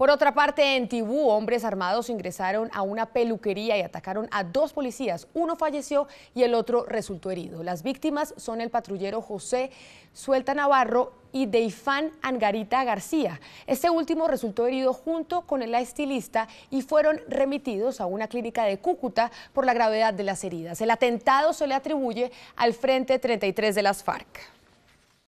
Por otra parte, en Tibú, hombres armados ingresaron a una peluquería y atacaron a dos policías. Uno falleció y el otro resultó herido. Las víctimas son el patrullero José Suelta Navarro y Deifán Angarita García. Este último resultó herido junto con el estilista y fueron remitidos a una clínica de Cúcuta por la gravedad de las heridas. El atentado se le atribuye al Frente 33 de las FARC.